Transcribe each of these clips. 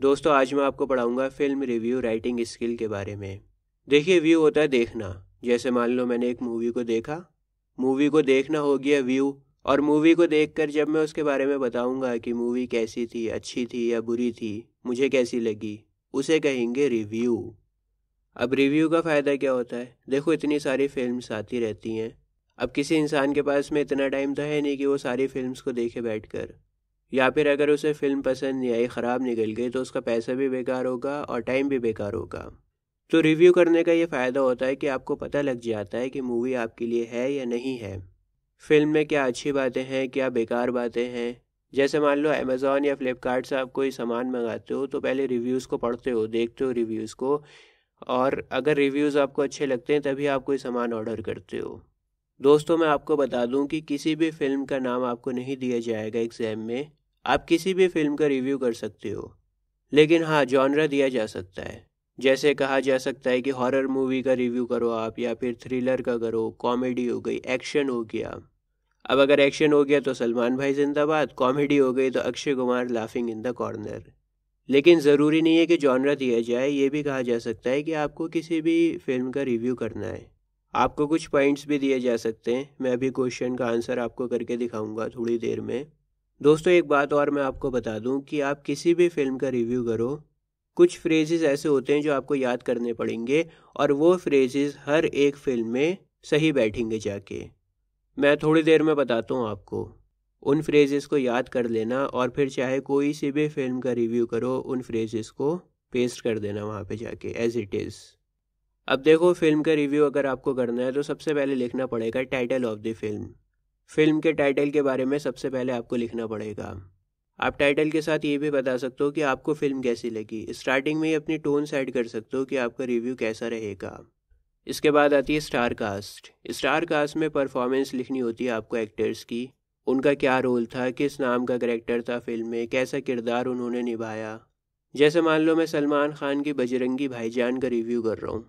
दोस्तों आज मैं आपको पढ़ाऊंगा फिल्म रिव्यू राइटिंग स्किल के बारे में देखिए व्यू होता है देखना जैसे मान लो मैंने एक मूवी को देखा मूवी को देखना हो गया व्यू और मूवी को देखकर जब मैं उसके बारे में बताऊंगा कि मूवी कैसी थी अच्छी थी या बुरी थी मुझे कैसी लगी उसे कहेंगे रिव्यू अब रिव्यू का फ़ायदा क्या होता है देखो इतनी सारी फिल्म आती रहती हैं अब किसी इंसान के पास में इतना टाइम तो है नहीं कि वो सारी फिल्म्स को देखे बैठ कर या फिर अगर उसे फिल्म पसंद नहीं आई ख़राब निकल गई तो उसका पैसा भी बेकार होगा और टाइम भी बेकार होगा तो रिव्यू करने का ये फ़ायदा होता है कि आपको पता लग जाता है कि मूवी आपके लिए है या नहीं है फिल्म में क्या अच्छी बातें हैं क्या बेकार बातें हैं जैसे मान लो अमेज़ॉन या फ्लिपकार्ट से आप कोई सामान मंगाते हो तो पहले रिव्यूज़ को पढ़ते हो देखते हो रिव्यूज़ को और अगर रिव्यूज़ आपको अच्छे लगते हैं तभी आप कोई सामान ऑर्डर करते हो दोस्तों मैं आपको बता दूं कि किसी भी फिल्म का नाम आपको नहीं दिया जाएगा एग्ज़ाम में आप किसी भी फिल्म का रिव्यू कर सकते हो लेकिन हाँ जॉनरा दिया जा सकता है जैसे कहा जा सकता है कि हॉरर मूवी का रिव्यू करो आप या फिर थ्रिलर का करो कॉमेडी हो गई एक्शन हो गया अब अगर एक्शन हो गया तो सलमान भाई जिंदाबाद कॉमेडी हो गई तो Akshay Kumar laughing in the corner लेकिन ज़रूरी नहीं है कि जॉनरा दिया जाए ये भी कहा जा सकता है कि आपको किसी भी फिल्म का रिव्यू करना है आपको कुछ पॉइंट्स भी दिए जा सकते हैं मैं अभी क्वेश्चन का आंसर आपको करके दिखाऊंगा थोड़ी देर में दोस्तों एक बात और मैं आपको बता दूं कि आप किसी भी फिल्म का रिव्यू करो कुछ फ्रेजेस ऐसे होते हैं जो आपको याद करने पड़ेंगे और वो फ्रेजेस हर एक फिल्म में सही बैठेंगे जाके मैं थोड़ी देर में बताता हूँ आपको उन फ्रेजेस को याद कर लेना और फिर चाहे कोई सी भी फिल्म का रिव्यू करो उन फ्रेजेस को पेस्ट कर देना वहाँ पे जाके एज इट इज़ अब देखो फिल्म का रिव्यू अगर आपको करना है तो सबसे पहले लिखना पड़ेगा title of the film film के टाइटल के बारे में सबसे पहले आपको लिखना पड़ेगा आप टाइटल के साथ ये भी बता सकते हो कि आपको फ़िल्म कैसी लगी स्टार्टिंग में ही अपनी टोन सेट कर सकते हो कि आपका रिव्यू कैसा रहेगा इसके बाद आती है स्टार कास्ट स्टार कास्ट में परफॉर्मेंस लिखनी होती है आपको एक्टर्स की उनका क्या रोल था किस नाम का करेक्टर था फिल्म में कैसा किरदार उन्होंने निभाया जैसे मान लो मैं सलमान खान की बजरंगी भाईजान का रिव्यू कर रहा हूँ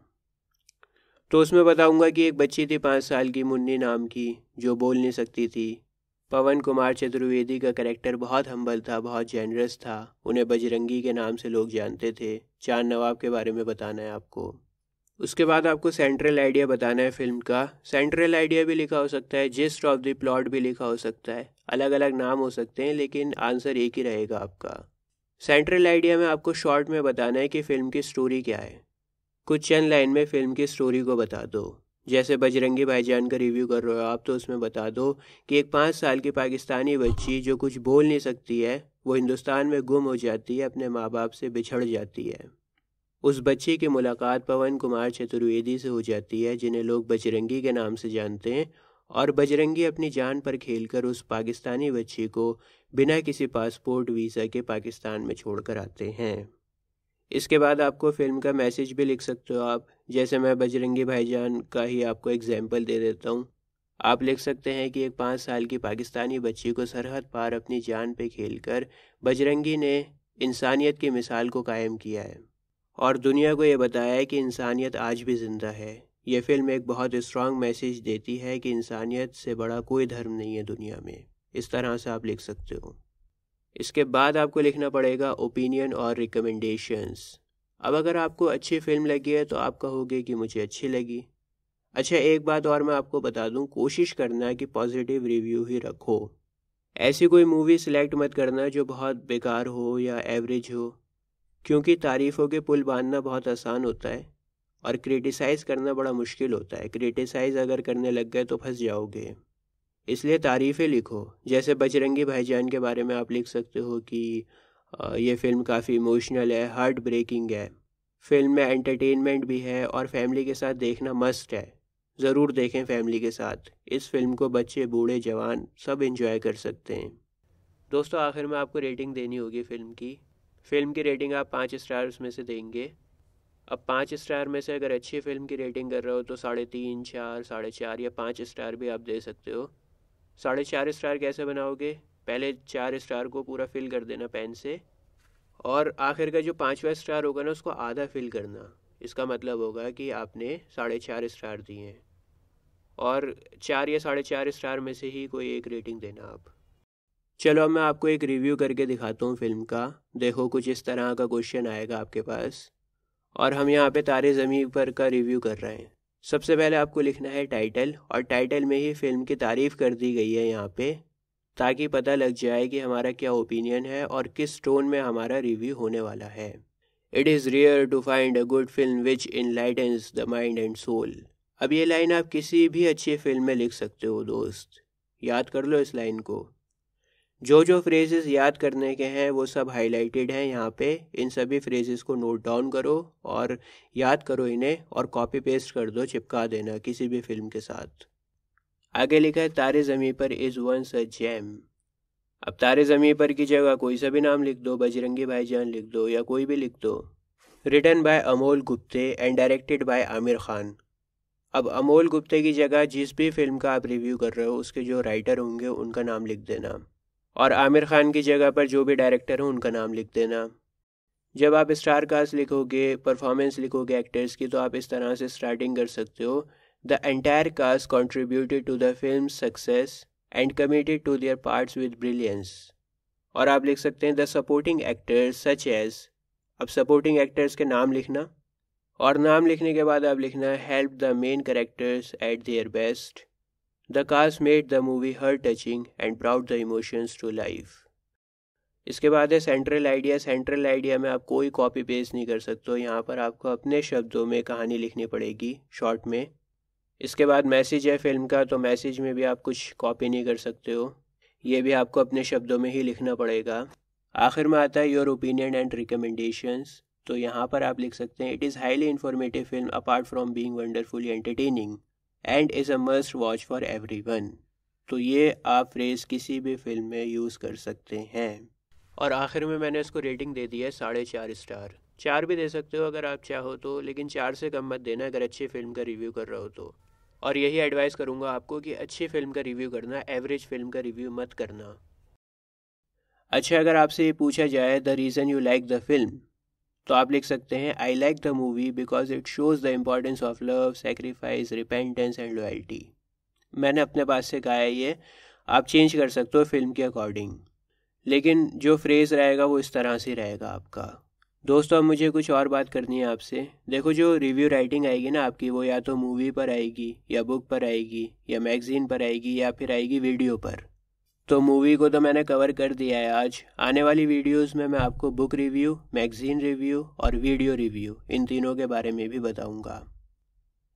तो उसमें बताऊंगा कि एक बच्ची थी पाँच साल की मुन्नी नाम की जो बोल नहीं सकती थी पवन कुमार चतुर्वेदी का कैरेक्टर बहुत हम्बल था बहुत जेनरस था उन्हें बजरंगी के नाम से लोग जानते थे चांद नवाब के बारे में बताना है आपको उसके बाद आपको सेंट्रल आइडिया बताना है फिल्म का सेंट्रल आइडिया भी लिखा हो सकता है जिस्ट ऑफ द प्लॉट भी लिखा हो सकता है अलग अलग नाम हो सकते हैं लेकिन आंसर एक ही रहेगा आपका सेंट्रल आइडिया में आपको शॉर्ट में बताना है कि फ़िल्म की स्टोरी क्या है कुछ चंद लाइन में फिल्म की स्टोरी को बता दो जैसे बजरंगी भाईजान का रिव्यू कर रहे हो आप तो उसमें बता दो कि एक पाँच साल की पाकिस्तानी बच्ची जो कुछ बोल नहीं सकती है वो हिंदुस्तान में गुम हो जाती है अपने माँ बाप से बिछड़ जाती है उस बच्ची की मुलाकात पवन कुमार चतुर्वेदी से हो जाती है जिन्हें लोग बजरंगी के नाम से जानते हैं और बजरंगी अपनी जान पर खेलकर उस पाकिस्तानी बच्ची को बिना किसी पासपोर्ट वीज़ा के पाकिस्तान में छोड़कर आते हैं इसके बाद आपको फिल्म का मैसेज भी लिख सकते हो आप जैसे मैं बजरंगी भाईजान का ही आपको एग्जाम्पल दे देता हूँ आप लिख सकते हैं कि एक पाँच साल की पाकिस्तानी बच्ची को सरहद पार अपनी जान पे खेलकर बजरंगी ने इंसानियत की मिसाल को कायम किया है और दुनिया को ये बताया है कि इंसानियत आज भी ज़िंदा है ये फिल्म एक बहुत स्ट्रांग मैसेज देती है कि इंसानियत से बड़ा कोई धर्म नहीं है दुनिया में इस तरह से आप लिख सकते हो इसके बाद आपको लिखना पड़ेगा ओपिनियन और रिकमेंडेशंस अब अगर आपको अच्छी फिल्म लगी है तो आप कहोगे कि मुझे अच्छी लगी अच्छा एक बात और मैं आपको बता दूं कोशिश करना कि पॉजिटिव रिव्यू ही रखो ऐसी कोई मूवी सिलेक्ट मत करना जो बहुत बेकार हो या एवरेज हो क्योंकि तारीफ़ों के पुल बांधना बहुत आसान होता है और क्रिटिसाइज़ करना बड़ा मुश्किल होता है क्रिटिसाइज़ अगर करने लग गए तो फंस जाओगे इसलिए तारीफ़ें लिखो जैसे बजरंगी भाईजान के बारे में आप लिख सकते हो कि ये फिल्म काफ़ी इमोशनल है हार्ट ब्रेकिंग है फिल्म में एंटरटेनमेंट भी है और फैमिली के साथ देखना मस्ट है ज़रूर देखें फैमिली के साथ इस फिल्म को बच्चे बूढ़े जवान सब इन्जॉय कर सकते हैं दोस्तों आखिर में आपको रेटिंग देनी होगी फ़िल्म की फ़िल्म की रेटिंग आप पाँच स्टार में से देंगे अब पाँच स्टार में से अगर अच्छी फ़िल्म की रेटिंग कर रहे हो तो साढ़े तीन चार साढ़े चार या पाँच स्टार भी आप दे सकते हो साढ़े चार स्टार कैसे बनाओगे पहले चार स्टार को पूरा फिल कर देना पेन से और आखिर का जो पाँचवा स्टार होगा ना उसको आधा फिल करना इसका मतलब होगा कि आपने साढ़े चार स्टार दिए हैं और चार या साढ़े चार स्टार में से ही कोई एक रेटिंग देना आप चलो अब मैं आपको एक रिव्यू करके दिखाता हूँ फिल्म का देखो कुछ इस तरह का क्वेश्चन आएगा आपके पास और हम यहाँ पे तारे ज़मीन पर का रिव्यू कर रहे हैं सबसे पहले आपको लिखना है टाइटल और टाइटल में ही फिल्म की तारीफ कर दी गई है यहाँ पे ताकि पता लग जाए कि हमारा क्या ओपिनियन है और किस टोन में हमारा रिव्यू होने वाला है it is rare to find a good film which in light the mind and soul अब ये लाइन आप किसी भी अच्छी फिल्म में लिख सकते हो दोस्त याद कर लो इस लाइन को जो जो फ्रेजेस याद करने के हैं वो सब हाईलाइटेड हैं यहाँ पे इन सभी फ्रेजेस को नोट डाउन करो और याद करो इन्हें और कॉपी पेस्ट कर दो चिपका देना किसी भी फिल्म के साथ आगे लिखा है तारे ज़मी पर इज़ वंस अ जैम अब तारे ज़मी पर की जगह कोई सा भी नाम लिख दो बजरंगी भाईजान लिख दो या कोई भी लिख दो written by Amol Gupte and directed by Aamir Khan अब अमोल गुप्ते की जगह जिस भी फिल्म का आप रिव्यू कर रहे हो उसके जो राइटर होंगे उनका नाम लिख देना और आमिर खान की जगह पर जो भी डायरेक्टर हैं उनका नाम लिख देना जब आप स्टार कास्ट लिखोगे परफॉर्मेंस लिखोगे एक्टर्स की तो आप इस तरह से स्टार्टिंग कर सकते हो the entire cast contributed to the film success and committed to their parts with brilliance और आप लिख सकते हैं the supporting actors such as अब सपोर्टिंग एक्टर्स के नाम लिखना और नाम लिखने के बाद आप लिखना help the main characters at their best the cast made the movie heart touching and brought the emotions to life इसके बाद है सेंट्रल आइडिया सेंट्रल आइडिया में आप कोई कॉपी पेस्ट नहीं कर सकते हो यहाँ पर आपको अपने शब्दों में कहानी लिखनी पड़ेगी शॉर्ट में इसके बाद मैसेज है फिल्म का तो मैसेज में भी आप कुछ कॉपी नहीं कर सकते हो ये भी आपको अपने शब्दों में ही लिखना पड़ेगा आखिर में आता है योर ओपिनियन एंड रिकमेंडेशंस तो यहाँ पर आप लिख सकते हैं it is highly informative film apart from being wonderfully entertaining and is a must watch for every one तो ये आप फ्रेज़ किसी भी फिल्म में यूज़ कर सकते हैं और आखिर में मैंने इसको रेटिंग दे दी है साढ़े चार स्टार चार भी दे सकते हो अगर आप चाहो तो लेकिन चार से कम मत देना अगर अच्छी फिल्म का रिव्यू कर रहे हो तो और यही एडवाइस करूँगा आपको कि अच्छी फिल्म का रिव्यू करना एवरेज फिल्म का रिव्यू मत करना अच्छा अगर आपसे ये पूछा जाए the reason you like the film तो आप लिख सकते हैं I like the movie because it shows the importance of love sacrifice repentance and loyalty मैंने अपने पास से गाया ये आप चेंज कर सकते हो फिल्म के अकॉर्डिंग लेकिन जो फ्रेज़ रहेगा वो इस तरह से रहेगा आपका दोस्तों अब मुझे कुछ और बात करनी है आपसे देखो जो रिव्यू राइटिंग आएगी ना आपकी वो या तो मूवी पर आएगी या बुक पर आएगी या मैगज़ीन पर आएगी या फिर आएगी वीडियो पर तो मूवी को तो मैंने कवर कर दिया है आज आने वाली वीडियोस में मैं आपको बुक रिव्यू मैगज़ीन रिव्यू और वीडियो रिव्यू इन तीनों के बारे में भी बताऊंगा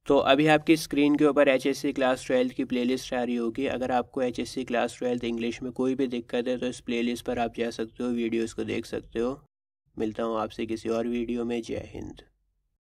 तो अभी आपकी स्क्रीन के ऊपर एच क्लास ट्वेल्थ की प्लेलिस्ट आ रही होगी अगर आपको एच क्लास ट्वेल्थ इंग्लिश में कोई भी दिक्कत है तो इस प्लेलिस्ट पर आप जा सकते हो वीडियोज़ को देख सकते हो मिलता हूँ आपसे किसी और वीडियो में जय हिंद